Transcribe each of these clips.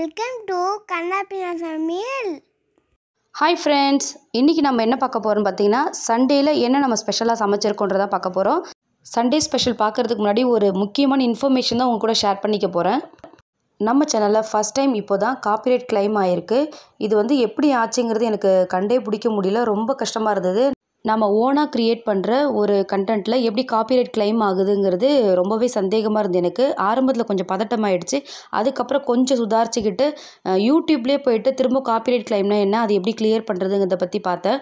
welcome to கண்ணாப்பினா சமையல் hi friends இன்றைக்கி நம்ம என்ன பார்க்க போகிறோம் பார்த்தீங்கன்னா சண்டேயில் என்ன நம்ம ஸ்பெஷலாக சமைச்சிருக்கோன்றதை பார்க்க போகிறோம் சண்டே ஸ்பெஷல் பார்க்குறதுக்கு முன்னாடி ஒரு முக்கியமான இன்ஃபர்மேஷன் தான் உங்க கூட ஷேர் பண்ணிக்க போகிறேன் நம்ம சேனலில் ஃபஸ்ட் டைம் இப்போ தான் காப்பிரைட் கிளைம் ஆகிருக்கு இது வந்து எப்படி ஆச்சுங்கிறது எனக்கு கண்டே பிடிக்க முடியல ரொம்ப கஷ்டமாக இருந்தது நம்ம ஓனாக க்ரியேட் பண்ணுற ஒரு கண்டென்ட்டில் எப்படி காப்பிரைட் கிளைம் ஆகுதுங்கிறது ரொம்பவே சந்தேகமாக இருந்து எனக்கு ஆரம்பத்தில் கொஞ்சம் பதட்டமாயிடுச்சு அதுக்கப்புறம் கொஞ்சம் சுதாரிச்சுக்கிட்டு யூடியூப்லேயே போயிட்டு திரும்ப காப்பிரைட் கிளைம்னா என்ன அது எப்படி கிளியர் பண்ணுறதுங்கிறத பற்றி பார்த்தேன்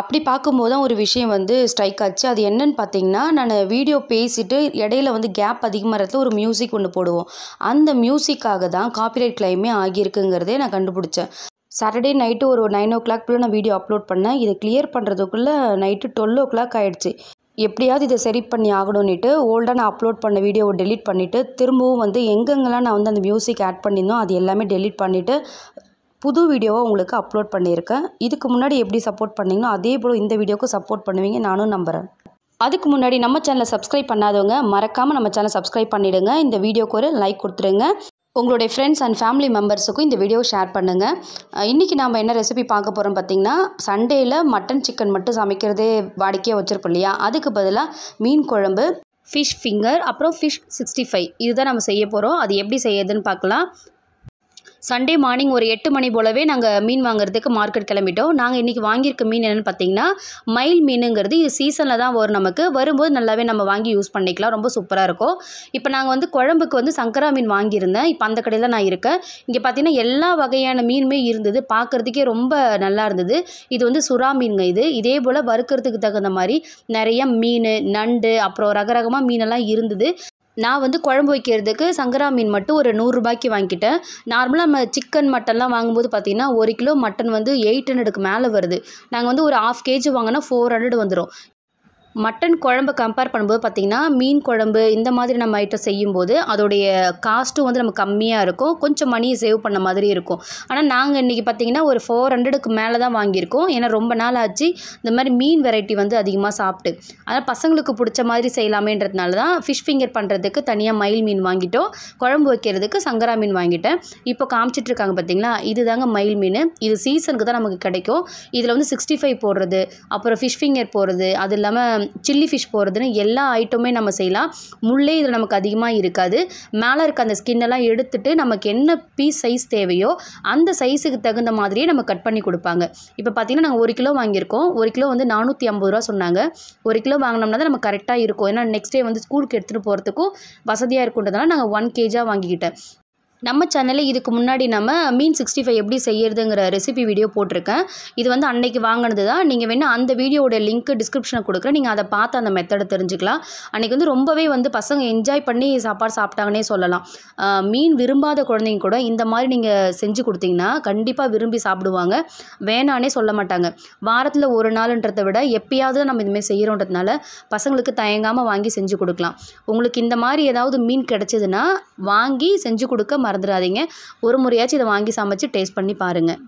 அப்படி பார்க்கும்போது தான் ஒரு விஷயம் வந்து ஸ்ட்ரைக் ஆச்சு அது என்னன்னு பார்த்தீங்கன்னா நான் வீடியோ பேசிட்டு இடையில வந்து கேப் அதிகமாக இடத்துல ஒரு மியூசிக் ஒன்று போடுவோம் அந்த மியூசிக்காக தான் காப்பிரைட் கிளைமே ஆகியிருக்குங்கிறதே நான் கண்டுபிடிச்சேன் சாட்டர்டே நைட்டு ஒரு நைன் ஓ கிளாக் நான் வீடியோ அப்லோட் பண்ணேன் இதை கிளியர் பண்ணுறதுக்குள்ளே நைட்டு டுவெல் ஓ கிளாக் ஆகிடுச்சு எப்படியாவது இதை சரி பண்ணி ஆகணும்னுட்டு ஓல்டாக நான் அப்லோட் பண்ண வீடியோவை டெலிட் பண்ணிவிட்டு திரும்பவும் வந்து எங்கெங்கெல்லாம் நான் வந்து அந்த மியூசிக் ஆட் பண்ணியிருந்தோம் அது எல்லாமே டெலிட் பண்ணிவிட்டு புது வீடியோவை உங்களுக்கு அப்லோட் பண்ணியிருக்கேன் இதுக்கு முன்னாடி எப்படி சப்போர்ட் பண்ணிங்களோ அதே போல் இந்த வீடியோவுக்கு சப்போர்ட் பண்ணுவீங்க நானும் நம்புகிறேன் அதுக்கு முன்னாடி நம்ம சேனலை சப்ஸ்கிரைப் பண்ணாதவங்க மறக்காமல் நம்ம சேனலை சப்ஸ்கிரைப் பண்ணிவிடுங்க இந்த வீடியோக்கு ஒரு லைக் கொடுத்துருங்க உங்களுடைய ஃப்ரெண்ட்ஸ் அண்ட் ஃபேமிலி மெம்பர்ஸுக்கும் இந்த வீடியோ ஷேர் பண்ணுங்கள் இன்றைக்கி நாம் என்ன ரெசிபி பார்க்க போகிறோம் பார்த்திங்கன்னா சண்டேயில் மட்டன் சிக்கன் மட்டும் சமைக்கிறதே வாடிக்கையாக வச்சுருப்போம் இல்லையா அதுக்கு பதிலாக மீன் குழம்பு ஃபிஷ் ஃபிங்கர் அப்புறம் ஃபிஷ் சிக்ஸ்டி ஃபைவ் இதுதான் நம்ம செய்ய போகிறோம் அது எப்படி செய்யுதுன்னு பார்க்கலாம் சண்டே மார்னிங் ஒரு எட்டு மணி போலவே நாங்கள் மீன் வாங்குறதுக்கு மார்க்கெட் கிளம்பிட்டோம் நாங்கள் இன்றைக்கி வாங்கியிருக்க மீன் என்னென்னு பார்த்தீங்கன்னா மயில் மீனுங்கிறது இது சீசனில் தான் வரும் நமக்கு வரும்போது நல்லாவே நம்ம வாங்கி யூஸ் பண்ணிக்கலாம் ரொம்ப சூப்பராக இருக்கும் இப்போ நாங்கள் வந்து குழம்புக்கு வந்து சங்கரா மீன் வாங்கியிருந்தேன் இப்போ அந்த கடையில் நான் இருக்கேன் இங்கே பார்த்தீங்கன்னா எல்லா வகையான மீனுமே இருந்தது பார்க்குறதுக்கே ரொம்ப நல்லா இருந்தது இது வந்து சுறா மீன்கள் இது இதே போல் வறுக்கிறதுக்கு தகுந்த மாதிரி நிறைய மீன் நண்டு அப்புறம் ரகரகமாக மீனெல்லாம் இருந்தது நான் வந்து குழம்பு வைக்கிறதுக்கு சங்கரா மீன் மட்டும் ஒரு நூறுரூபாய்க்கு வாங்கிட்டேன் நார்மலாக நம்ம சிக்கன் மட்டன்லாம் வாங்கும்போது பார்த்திங்கன்னா ஒரு கிலோ மட்டன் வந்து எயிட் ஹண்ட்ரடுக்கு மேலே வருது நாங்கள் வந்து ஒரு ஆஃப் கேஜி வாங்கினா ஃபோர் ஹண்ட்ரட் வந்துடும் மட்டன் குழம்பு கம்பேர் பண்ணும்போது பார்த்திங்கன்னா மீன் குழம்பு இந்த மாதிரி நம்ம ஐட்டம் செய்யும்போது அதோடைய காஸ்ட்டும் வந்து நம்ம கம்மியாக இருக்கும் கொஞ்சம் மணியை சேவ் பண்ண மாதிரி இருக்கும் ஆனால் நாங்கள் இன்றைக்கி பார்த்திங்கன்னா ஒரு ஃபோர் ஹண்ட்ரடுக்கு மேலே தான் வாங்கியிருக்கோம் ஏன்னா ரொம்ப நாள் ஆச்சு இந்த மாதிரி மீன் வெரைட்டி வந்து அதிகமாக சாப்பிட்டு அதனால் பசங்களுக்கு பிடிச்ச மாதிரி செய்யலாமேன்றதுனால தான் ஃபிஷ் ஃபிங்கர் பண்ணுறதுக்கு தனியாக மயில் மீன் வாங்கிட்டோம் குழம்பு வைக்கிறதுக்கு சங்கரா மீன் வாங்கிட்டேன் இப்போ காமிச்சிட்ருக்காங்க பார்த்திங்களா இது தாங்க மயில் மீன் இது சீசனுக்கு தான் நமக்கு கிடைக்கும் இதில் வந்து சிக்ஸ்டி ஃபைவ் போடுறது அப்புறம் ஃபிஷ் ஃபிங்கர் போடுறது அது இல்லாமல் சில்லி ஃபிஷ் போடுறதுன்னு எல்லா ஐட்டமுமே நம்ம செய்யலாம் முள்ளே இதில் நமக்கு அதிகமாக இருக்காது மேலே இருக்க அந்த ஸ்கின்னெல்லாம் எடுத்துகிட்டு நமக்கு என்ன பீஸ் சைஸ் தேவையோ அந்த சைஸுக்கு தகுந்த மாதிரியே நம்ம கட் பண்ணி கொடுப்பாங்க இப்போ பார்த்திங்கன்னா நாங்கள் ஒரு கிலோ வாங்கியிருக்கோம் ஒரு கிலோ வந்து நானூற்றி ஐம்பது ரூபா சொன்னாங்க ஒரு கிலோ வாங்கினோம்னா தான் நம்ம கரெக்டாக இருக்கும் ஏன்னா நெக்ஸ்ட் டே வந்து ஸ்கூலுக்கு எடுத்துகிட்டு போகிறதுக்கும் வசதியாக இருக்குன்றதுனால நாங்கள் ஒன் கேஜாக வாங்கிக்கிட்டேன் நம்ம சேனலில் இதுக்கு முன்னாடி நம்ம மீன் சிக்ஸ்டி ஃபைவ் எப்படி செய்யறதுங்கிற ரெசிபி வீடியோ போட்டிருக்கேன் இது வந்து அன்னைக்கு வாங்கினது தான் நீங்கள் வேணால் அந்த வீடியோட லிங்க்கு டிஸ்கிரிப்ஷனை கொடுக்குறேன் நீங்கள் அதை பார்த்து அந்த மெத்தடை தெரிஞ்சுக்கலாம் அன்றைக்கி வந்து ரொம்பவே வந்து பசங்க என்ஜாய் பண்ணி சாப்பாடு சாப்பிட்டாங்கன்னே சொல்லலாம் மீன் விரும்பாத குழந்தைங்க கூட இந்த மாதிரி நீங்கள் செஞ்சு கொடுத்தீங்கன்னா கண்டிப்பாக விரும்பி சாப்பிடுவாங்க வேணானே சொல்ல மாட்டாங்க வாரத்தில் ஒரு நாளுன்றதை விட எப்பயாவது நம்ம இதுமாரி செய்கிறோன்றதுனால பசங்களுக்கு தயங்காமல் வாங்கி செஞ்சு கொடுக்கலாம் உங்களுக்கு இந்த மாதிரி ஏதாவது மீன் கிடச்சதுன்னா வாங்கி செஞ்சு கொடுக்க மறந்துடாதீங்க ஒரு முறையாச்சும் இதை வாங்கி சமைச்சு டேஸ்ட் பண்ணி பாருங்கள்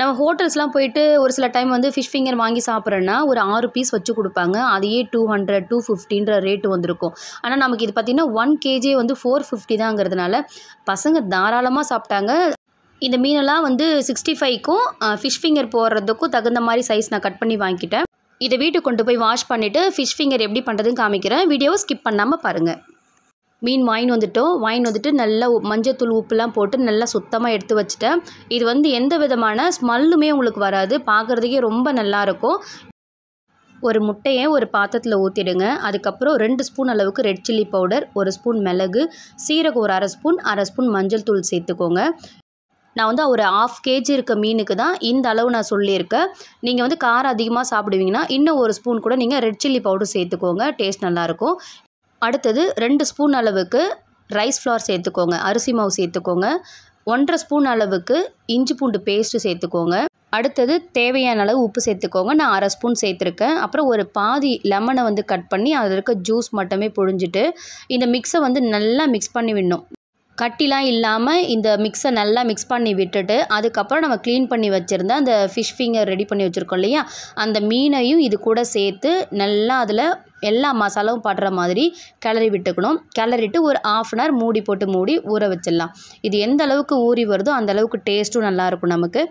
நம்ம ஹோட்டல்ஸ்லாம் போயிட்டு ஒரு சில டைம் வந்து ஃபிஷ் ஃபிங்கர் வாங்கி சாப்பிட்றேன்னா ஒரு ஆறு பீஸ் வச்சு கொடுப்பாங்க அதையே டூ ஹண்ட்ரட் டூ ஃபிஃப்டின்ற ரேட்டு வந்திருக்கும் ஆனால் நமக்கு இது பார்த்திங்கன்னா ஒன் கேஜி வந்து ஃபோர் ஃபிஃப்டி தாங்கிறதுனால பசங்க தாராளமாக சாப்பிட்டாங்க இந்த மீனெல்லாம் வந்து சிக்ஸ்டி ஃபைவ்க்கும் ஃபிஷ் ஃபிங்கர் போடுறதுக்கும் தகுந்த மாதிரி சைஸ் நான் கட் பண்ணி வாங்கிக்கிட்டேன் இதை வீட்டுக்கு கொண்டு போய் வாஷ் பண்ணிவிட்டு ஃபிஷ் ஃபிங்கர் எப்படி பண்ணுறதுன்னு காமிக்கிறேன் வீடியோவை ஸ்கிப் பண்ணாமல் பாருங்கள் மீன் வாங்கி வந்துட்டோம் வாங்கி வந்துட்டு நல்லா மஞ்சத்தூள் உப்புலாம் போட்டு நல்லா சுத்தமாக எடுத்து வச்சுட்டேன் இது வந்து எந்த விதமான ஸ்மெல்லுமே உங்களுக்கு வராது பார்க்குறதுக்கே ரொம்ப நல்லாயிருக்கும் ஒரு முட்டையை ஒரு பாத்திரத்தில் ஊற்றிடுங்க அதுக்கப்புறம் ரெண்டு ஸ்பூன் அளவுக்கு ரெட் சில்லி பவுடர் ஒரு ஸ்பூன் மிளகு சீரகம் ஒரு அரை ஸ்பூன் அரை ஸ்பூன் மஞ்சள் தூள் சேர்த்துக்கோங்க நான் வந்து ஒரு ஆஃப் கேஜி இருக்க மீனுக்கு தான் இந்த அளவு நான் சொல்லியிருக்கேன் நீங்கள் வந்து காரம் அதிகமாக சாப்பிடுவீங்கன்னா இன்னும் ஒரு ஸ்பூன் கூட நீங்கள் ரெட் சில்லி பவுடர் சேர்த்துக்கோங்க டேஸ்ட் நல்லாயிருக்கும் அடுத்தது ரெண்டு ஸ்பூன் அளவுக்கு ரைஸ் ஃப்ளார் சேர்த்துக்கோங்க அரிசி மாவு சேர்த்துக்கோங்க ஒன்றரை ஸ்பூன் அளவுக்கு இஞ்சி பூண்டு பேஸ்ட்டு சேர்த்துக்கோங்க அடுத்தது தேவையான அளவு உப்பு சேர்த்துக்கோங்க நான் அரை ஸ்பூன் சேர்த்துருக்கேன் அப்புறம் ஒரு பாதி லெமனை வந்து கட் பண்ணி அதில் இருக்க ஜூஸ் மட்டுமே புழிஞ்சிட்டு இந்த மிக்ஸை வந்து நல்லா மிக்ஸ் பண்ணி விடணும் கட்டிலாம் இல்லாமல் இந்த மிக்ஸை நல்லா மிக்ஸ் பண்ணி விட்டுட்டு அதுக்கப்புறம் நம்ம க்ளீன் பண்ணி வச்சுருந்தா அந்த ஃபிஷ் ஃபிங்கர் ரெடி பண்ணி வச்சுருக்கோம் இல்லையா அந்த மீனையும் இது கூட சேர்த்து நல்லா அதில் எல்லா மசாலாவும் படுற மாதிரி கிளறி விட்டுக்கணும் கிளறிட்டு ஒரு ஆஃப் அன் ஹவர் மூடி போட்டு மூடி ஊற வச்சிடலாம் இது எந்த அளவுக்கு ஊறி வருதோ அந்த அளவுக்கு டேஸ்ட்டும் நல்லாயிருக்கும் நமக்கு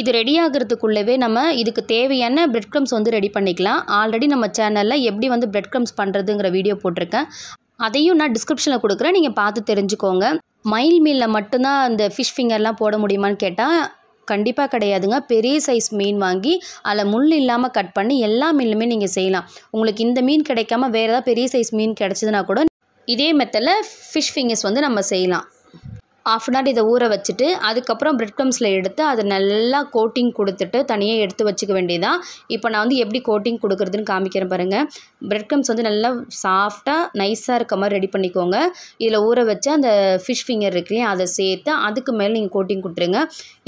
இது ரெடி ஆகிறதுக்குள்ளவே நம்ம இதுக்கு தேவையான பிரெட் க்ரம்ஸ் வந்து ரெடி பண்ணிக்கலாம் ஆல்ரெடி நம்ம சேனலில் எப்படி வந்து பிரெட் க்ரம்ஸ் பண்ணுறதுங்கிற வீடியோ போட்டிருக்கேன் அதையும் நான் டிஸ்கிரிப்ஷனில் கொடுக்குறேன் நீங்கள் பார்த்து தெரிஞ்சுக்கோங்க மைல் மீலில் மட்டும்தான் அந்த ஃபிஷ் ஃபிங்கர்லாம் போட முடியுமான்னு கேட்டால் கண்டிப்பாக கிடையாதுங்க பெரிய சைஸ் மீன் வாங்கி அதில் முள் இல்லாமல் கட் பண்ணி எல்லா மீனுமே நீங்கள் செய்யலாம் உங்களுக்கு இந்த மீன் கிடைக்காம வேறு ஏதாவது பெரிய சைஸ் மீன் கிடச்சிதுன்னா கூட இதே மெத்தடில் ஃபிஷ் ஃபிங்கர்ஸ் வந்து நம்ம செய்யலாம் ஹாஃப் அன் ஹவர் இதை ஊற வச்சுட்டு அதுக்கப்புறம் பிரெட் க்ரம்ஸில் எடுத்து அதை நல்லா கோட்டிங் கொடுத்துட்டு தனியாக எடுத்து வச்சுக்க வேண்டியதான் இப்போ நான் வந்து எப்படி கோட்டிங் கொடுக்குறதுன்னு காமிக்கிறேன் பாருங்கள் பிரெட் க்ரம்ஸ் வந்து நல்லா சாஃப்டாக நைஸாக இருக்க மாதிரி ரெடி பண்ணிக்கோங்க இதில் ஊற வச்சு அந்த ஃபிஷ் ஃபிங்கர் இருக்கு அதை சேர்த்து அதுக்கு மேலே நீங்கள் கோட்டிங் கொடுத்துருங்க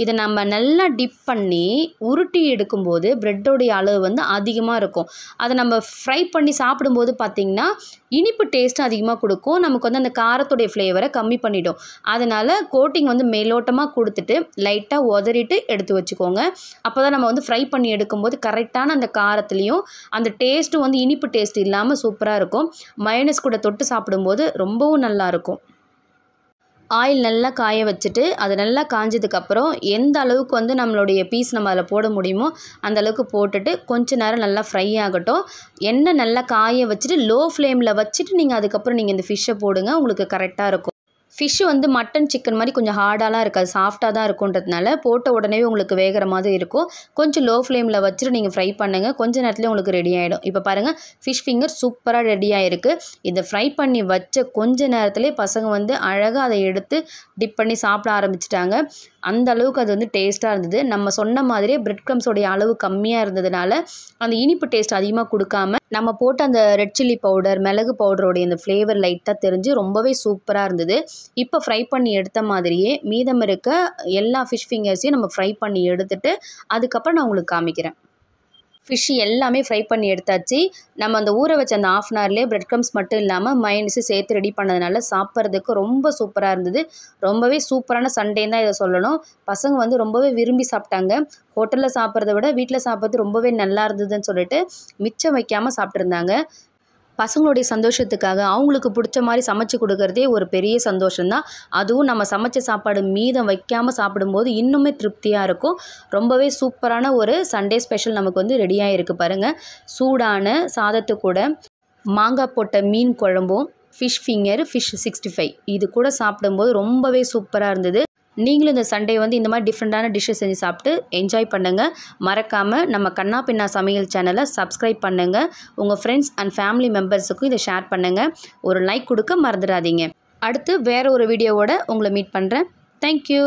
இதை நம்ம நல்லா டிப் பண்ணி உருட்டி எடுக்கும்போது ப்ரெட்டோடைய அளவு வந்து அதிகமாக இருக்கும் அதை நம்ம ஃப்ரை பண்ணி சாப்பிடும்போது பார்த்திங்கன்னா இனிப்பு டேஸ்ட்டு அதிகமாக கொடுக்கும் நமக்கு வந்து அந்த காரத்துடைய ஃப்ளேவரை கம்மி பண்ணிவிடும் அதனால் கோட்டிங் வந்து மேலோட்டமாக கொடுத்துட்டு லைட்டாக உதறிட்டு எடுத்து வச்சுக்கோங்க அப்போ தான் நம்ம வந்து ஃப்ரை பண்ணி எடுக்கும்போது கரெக்டான அந்த காரத்துலேயும் அந்த டேஸ்ட்டும் வந்து இனிப்பு டேஸ்ட் இல்லாமல் சூப்பராக இருக்கும் மயனஸ் கூட தொட்டு சாப்பிடும்போது ரொம்பவும் நல்லாயிருக்கும் ஆயில் நல்லா காய வச்சுட்டு அது நல்லா காஞ்சதுக்கப்புறம் எந்த அளவுக்கு வந்து நம்மளுடைய பீஸ் நம்ம அதில் போட முடியுமோ அந்த அளவுக்கு போட்டுட்டு கொஞ்ச நேரம் நல்லா ஃப்ரை ஆகட்டும் எண்ணெய் நல்லா காய வச்சுட்டு லோ ஃப்ளேமில் வச்சுட்டு நீங்கள் அதுக்கப்புறம் நீங்கள் இந்த ஃபிஷ்ஷை போடுங்க உங்களுக்கு கரெக்டாக இருக்கும் ஃபிஷ்ஷு வந்து மட்டன் சிக்கன் மாதிரி கொஞ்சம் ஹார்டாலாம் இருக்காது சாஃப்டாக தான் இருக்குன்றதுனால போட்ட உடனே உங்களுக்கு வேகிற மாதிரி இருக்கும் கொஞ்சம் லோ ஃப்ளேமில் வச்சுட்டு நீங்கள் ஃப்ரை பண்ணுங்கள் கொஞ்ச நேரத்தில் உங்களுக்கு ரெடி ஆகிடும் இப்போ பாருங்கள் ஃபிஷ் ஃபிங்கர் சூப்பராக ரெடி ஆகிருக்கு இதை ஃப்ரை பண்ணி வச்ச கொஞ்ச நேரத்துலேயே பசங்க வந்து அழகாக அதை எடுத்து டிப் பண்ணி சாப்பிட ஆரம்பிச்சிட்டாங்க அந்த அளவுக்கு அது வந்து டேஸ்ட்டாக இருந்தது நம்ம சொன்ன மாதிரியே பிரெட் க்ரம்ஸோடைய அளவு கம்மியாக இருந்ததுனால அந்த இனிப்பு டேஸ்ட் அதிகமாக கொடுக்காம நம்ம போட்ட அந்த ரெட் சில்லி பவுடர் மிளகு பவுடருடைய அந்த ஃப்ளேவர் லைட்டாக தெரிஞ்சு ரொம்பவே சூப்பராக இருந்தது இப்போ ஃப்ரை பண்ணி எடுத்த மாதிரியே மீதம் இருக்க எல்லா ஃபிஷ் ஃபிங்கர்ஸையும் நம்ம ஃப்ரை பண்ணி எடுத்துகிட்டு அதுக்கப்புறம் நான் உங்களுக்கு காமிக்கிறேன் ஃபிஷ் எல்லாமே ஃப்ரை பண்ணி எடுத்தாச்சு நம்ம அந்த ஊற வச்ச அந்த ஆஃப் அன் ஹவர்லேயே பிரெட் க்ரம்ஸ் மட்டும் இல்லாமல் மைனஸு சேர்த்து ரெடி பண்ணதுனால சாப்பிட்றதுக்கு ரொம்ப சூப்பராக இருந்தது ரொம்பவே சூப்பரான சண்டேன்னு தான் இதை சொல்லணும் பசங்க வந்து ரொம்பவே விரும்பி சாப்பிட்டாங்க ஹோட்டலில் சாப்பிட்றத விட வீட்டில் சாப்பிட்றது ரொம்பவே நல்லா இருந்ததுன்னு சொல்லிட்டு மிச்சம் வைக்காமல் சாப்பிட்ருந்தாங்க பசங்களுடைய சந்தோஷத்துக்காக அவங்களுக்கு பிடிச்ச மாதிரி சமைச்சு கொடுக்குறதே ஒரு பெரிய சந்தோஷம்தான் அதுவும் நம்ம சமைச்ச சாப்பாடு மீதம் வைக்காமல் சாப்பிடும்போது இன்னுமே திருப்தியாக இருக்கும் ரொம்பவே சூப்பரான ஒரு சண்டே ஸ்பெஷல் நமக்கு வந்து ரெடியாக இருக்குது பாருங்கள் சூடான சாதத்து கூட மாங்காய் போட்ட மீன் குழம்பும் fish finger fish sixty five இது கூட சாப்பிடும்போது ரொம்பவே சூப்பராக இருந்தது நீங்களும் இந்த சண்டே வந்து இந்த மாதிரி டிஃப்ரெண்ட்டான டிஷ்ஷஸ் செஞ்சு சாப்பிட்டு என்ஜாய் பண்ணுங்கள் மறக்காமல் நம்ம கண்ணா பின்னா சமையல் சேனலை சப்ஸ்கிரைப் பண்ணுங்கள் உங்கள் ஃப்ரெண்ட்ஸ் அண்ட் ஃபேமிலி மெம்பர்ஸுக்கும் இதை ஷேர் பண்ணுங்கள் ஒரு லைக் கொடுக்க மறந்துடாதீங்க அடுத்து வேறு ஒரு வீடியோவோட உங்களை மீட் பண்ணுறேன் தேங்க்யூ